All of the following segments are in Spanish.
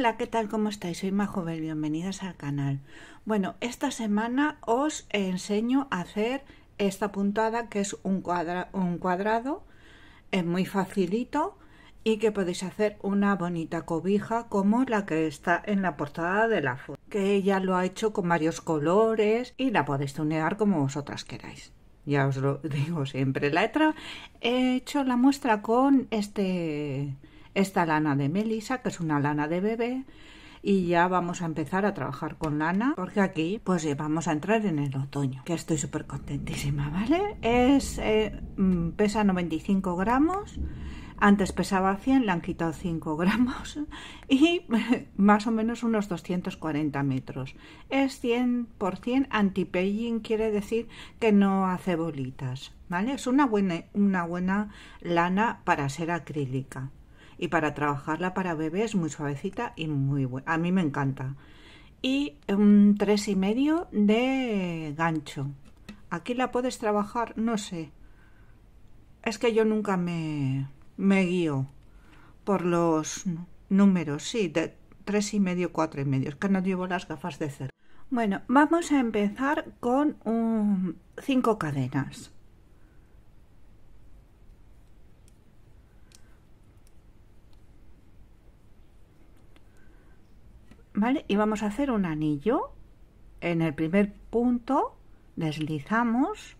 Hola, ¿qué tal? ¿Cómo estáis? Soy Majovel, bienvenidas al canal. Bueno, esta semana os enseño a hacer esta puntada que es un, un cuadrado, es muy facilito y que podéis hacer una bonita cobija como la que está en la portada de la foto, que ella lo ha hecho con varios colores y la podéis tunear como vosotras queráis ya os lo digo siempre. La he hecho la muestra con este esta lana de Melisa, que es una lana de bebé, y ya vamos a empezar a trabajar con lana porque aquí pues eh, vamos a entrar en el otoño que estoy súper contentísima vale es eh, mm, pesa 95 gramos antes pesaba 100 le han quitado 5 gramos y más o menos unos 240 metros es 100% anti-paying quiere decir que no hace bolitas vale es buena una buena lana para ser acrílica y para trabajarla para bebés es muy suavecita y muy buena. A mí me encanta. Y un em, tres y medio de gancho. Aquí la puedes trabajar, no sé. Es que yo nunca me, me guío por los números, sí, de tres y medio, cuatro y medio. Es que no llevo las gafas de cerdo. Bueno, vamos a empezar con un, cinco cadenas. Y vamos a hacer un anillo. En el primer punto deslizamos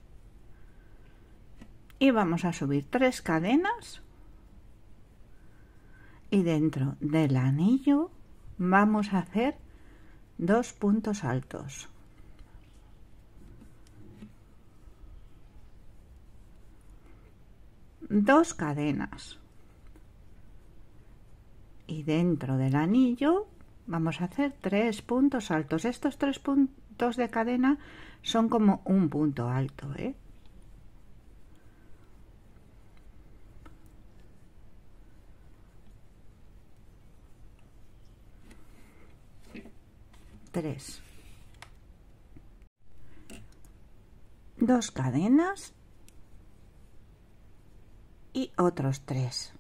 y vamos a subir tres cadenas y dentro del anillo vamos a hacer dos puntos altos. Dos cadenas. Y dentro del anillo vamos a hacer tres puntos altos. Estos tres puntos de cadena son como un punto alto, ¿eh? Tres. Dos cadenas y otros tres.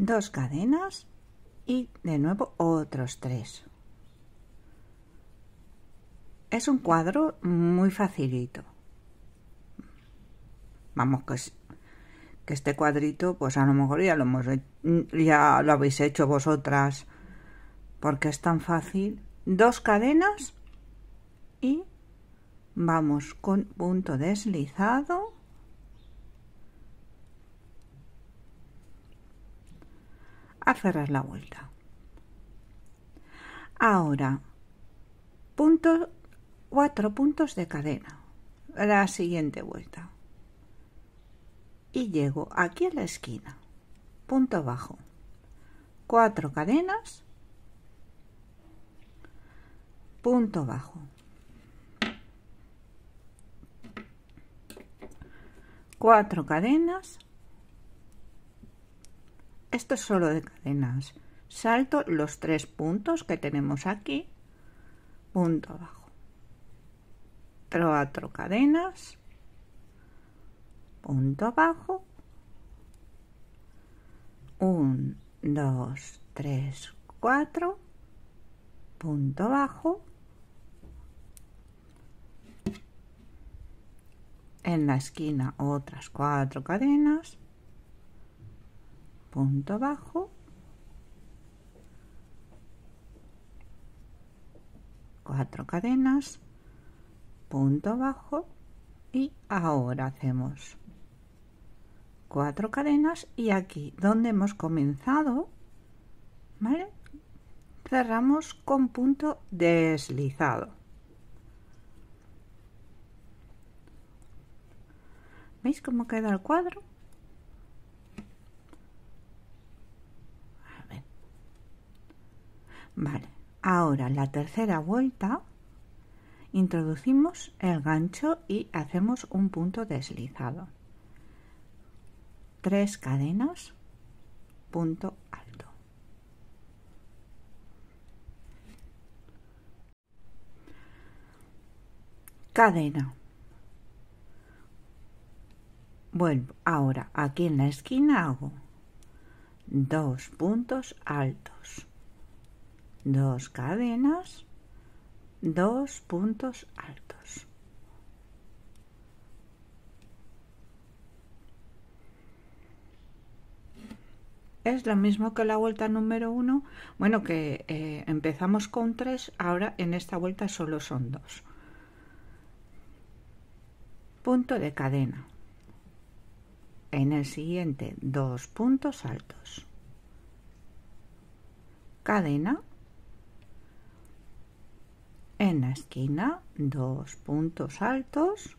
dos cadenas y de nuevo otros tres. Es un cuadro muy facilito. Vamos, que, que este cuadrito, pues a lo mejor ya lo, ya lo habéis hecho vosotras, porque es tan fácil. Dos cadenas y vamos con punto deslizado cerrar la vuelta. Ahora, punto cuatro puntos de cadena. La siguiente vuelta. Y llego aquí a la esquina. Punto bajo. Cuatro cadenas. Punto bajo. Cuatro cadenas esto es solo de cadenas. Salto los tres puntos que tenemos aquí, punto abajo. Cuatro cadenas, punto abajo. Un, dos, tres, cuatro, punto abajo En la esquina otras cuatro cadenas, punto bajo cuatro cadenas punto bajo y ahora hacemos cuatro cadenas y aquí donde hemos comenzado cerramos con punto deslizado ¿veis cómo queda el cuadro? Vale, ahora la tercera vuelta introducimos el gancho y hacemos un punto deslizado. Tres cadenas, punto alto. Cadena. Vuelvo ahora aquí en la esquina hago dos puntos altos dos cadenas, dos puntos altos. Es lo mismo que la vuelta número uno Bueno, que eh, empezamos con tres ahora en esta vuelta solo son dos Punto de cadena. En el siguiente, dos puntos altos. Cadena en la esquina dos puntos altos,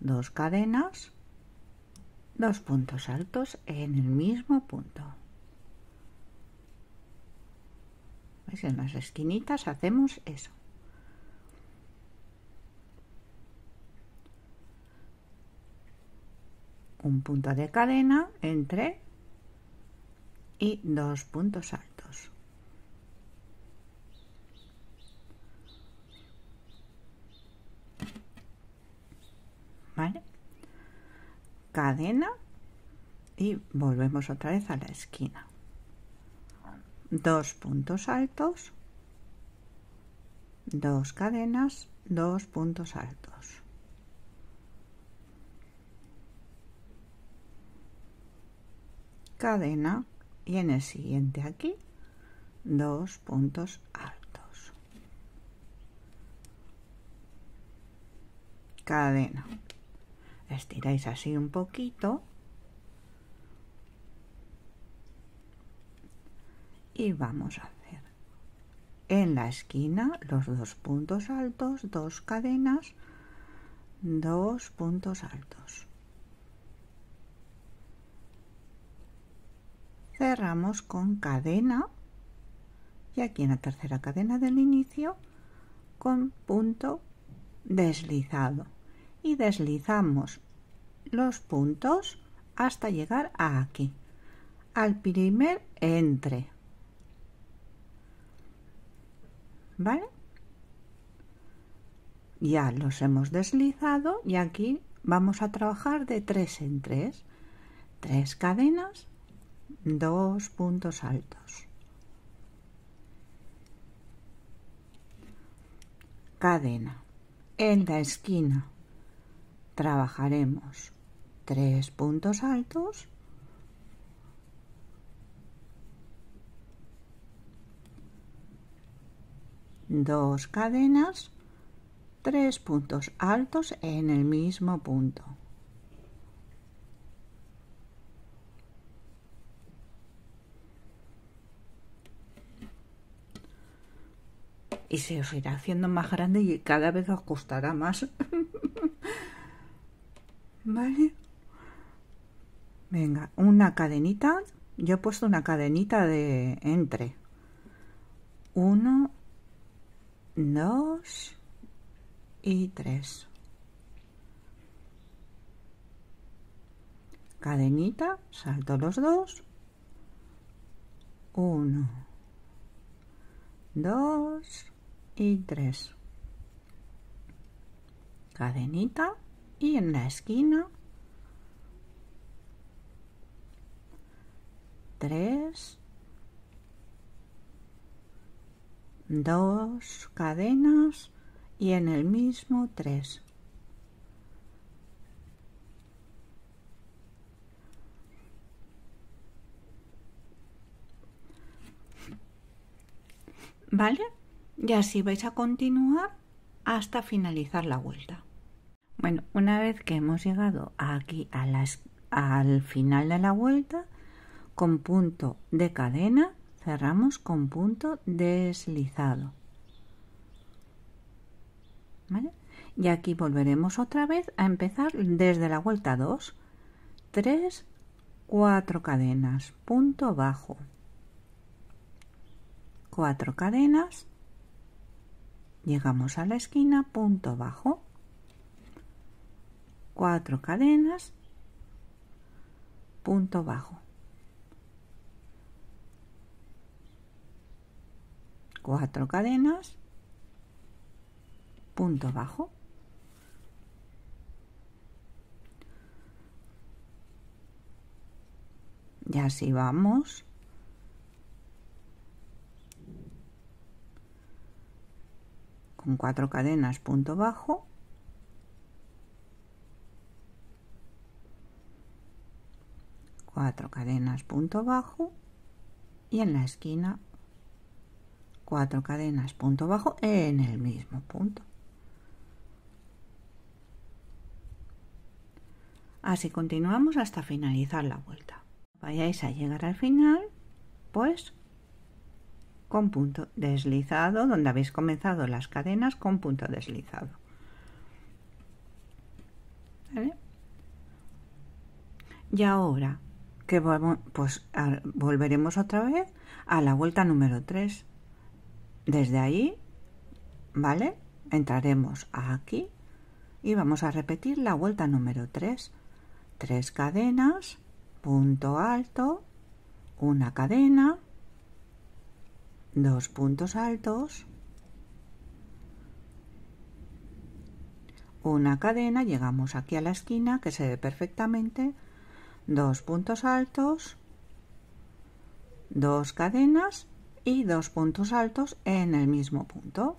dos cadenas, dos puntos altos en el mismo punto. En las esquinitas hacemos eso. Un punto de cadena entre y dos puntos altos. cadena y volvemos otra vez a la esquina. Dos puntos altos, dos cadenas, dos puntos altos. cadena y en el siguiente aquí dos puntos altos cadena estiráis así un poquito y vamos a hacer en la esquina los dos puntos altos, dos cadenas, dos puntos altos. Cerramos con cadena y aquí en la tercera cadena del inicio con punto deslizado y deslizamos los puntos hasta llegar a aquí, al primer entre. ¿Vale? Ya los hemos deslizado y aquí vamos a trabajar de tres en tres. Tres cadenas, dos puntos altos. Cadena en la esquina trabajaremos tres puntos altos dos cadenas tres puntos altos en el mismo punto y se os irá haciendo más grande y cada vez os costará más Vale. Venga, una cadenita. Yo he puesto una cadenita de entre. Uno, dos y tres. Cadenita, salto los dos. Uno, dos y tres. Cadenita y en la esquina tres dos cadenas y en el mismo tres ¿Vale? Y así vais a continuar hasta finalizar la vuelta. Bueno, una vez que hemos llegado aquí a al final de la vuelta, con punto de cadena, cerramos con punto deslizado. Y aquí volveremos otra vez a empezar desde la vuelta 2, 3, 4 cadenas, punto bajo, 4 cadenas, llegamos a la esquina, punto bajo, cuatro cadenas, punto bajo. Cuatro cadenas, punto bajo. Y así vamos. Con cuatro cadenas, punto bajo. cuatro cadenas punto bajo y en la esquina cuatro cadenas punto bajo en el mismo punto. Así continuamos hasta finalizar la vuelta. Vayáis a llegar al final, pues con punto deslizado, donde habéis comenzado las cadenas con punto deslizado. Y ahora que vamos, pues volveremos otra vez a la vuelta número 3. Desde ahí, ¿vale? Entraremos aquí y vamos a repetir la vuelta número 3. Tres cadenas, punto alto, una cadena, dos puntos altos, una cadena, llegamos aquí a la esquina que se ve perfectamente, dos puntos altos, dos cadenas y dos puntos altos en el mismo punto.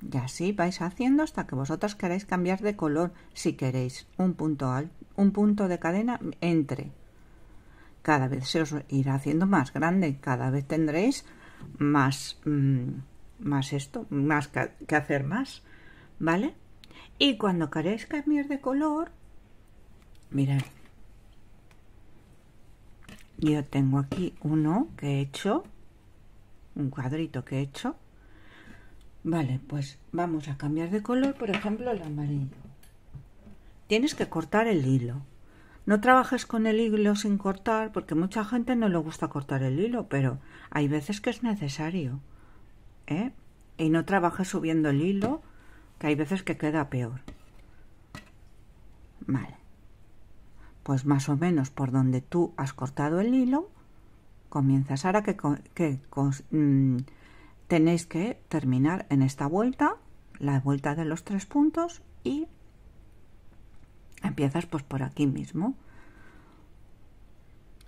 Y así vais haciendo hasta que vosotros queráis cambiar de color si queréis un punto, un punto de cadena entre. Cada vez se os irá haciendo más grande, cada vez tendréis más, mm, más esto, más que, hacer más, ¿vale? Y cuando queréis cambiar de color, mirad, yo tengo aquí uno que he hecho un cuadrito que he hecho vale pues vamos a cambiar de color por ejemplo el amarillo tienes que cortar el hilo no trabajes con el hilo sin cortar porque mucha gente no le gusta cortar el hilo pero hay veces que es necesario ¿eh? y no trabajes subiendo el hilo que hay veces que queda peor vale pues más o menos por donde tú has cortado el hilo, comienzas ahora que, mm, tenéis que terminar en esta vuelta, la vuelta de los tres puntos y empiezas pues por aquí mismo.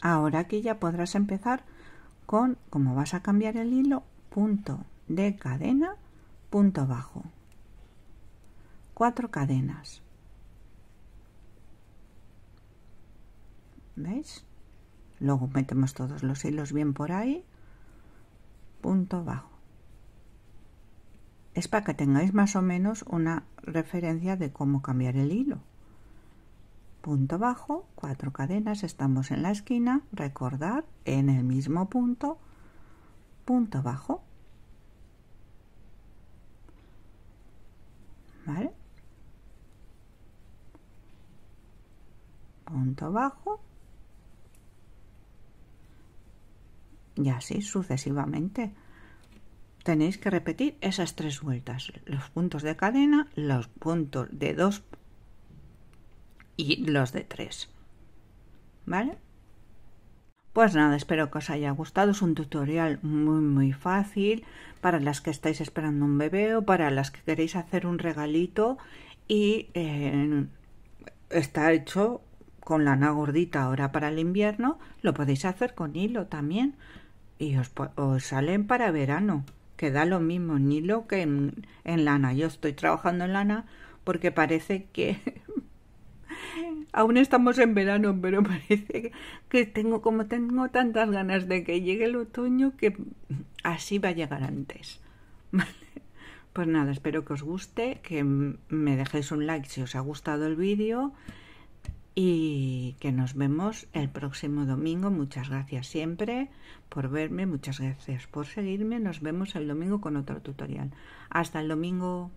Ahora aquí ya podrás empezar con, como vas a cambiar el hilo, punto de cadena, punto bajo. Cuatro cadenas. ¿Veis? Luego metemos todos los hilos bien por ahí. Punto bajo. Es para que tengáis más o menos una referencia de cómo cambiar el hilo. Punto bajo, cuatro cadenas, estamos en la esquina, recordar, en el mismo punto, punto bajo. ¿Vale? Punto bajo, y así sucesivamente. Tenéis que repetir esas tres vueltas, los puntos de cadena, los puntos de dos y los de tres. ¿Vale? Pues nada, espero que os haya gustado. Es un tutorial muy muy fácil para las que estáis esperando un bebé o para las que queréis hacer un regalito y eh, está hecho con lana gordita ahora para el invierno. Lo podéis hacer con hilo también y os, salen para verano, que da lo mismo Nilo que en, en lana. Yo estoy trabajando en lana porque parece que aún estamos en verano, pero parece que tengo como tengo tantas ganas de que llegue el otoño que así va a llegar antes. Pues nada, espero que os guste, que me dejéis un like si os ha gustado el vídeo y que nos vemos el próximo domingo. Muchas gracias siempre por verme, muchas gracias por seguirme. Nos vemos el domingo con otro tutorial. Hasta el domingo.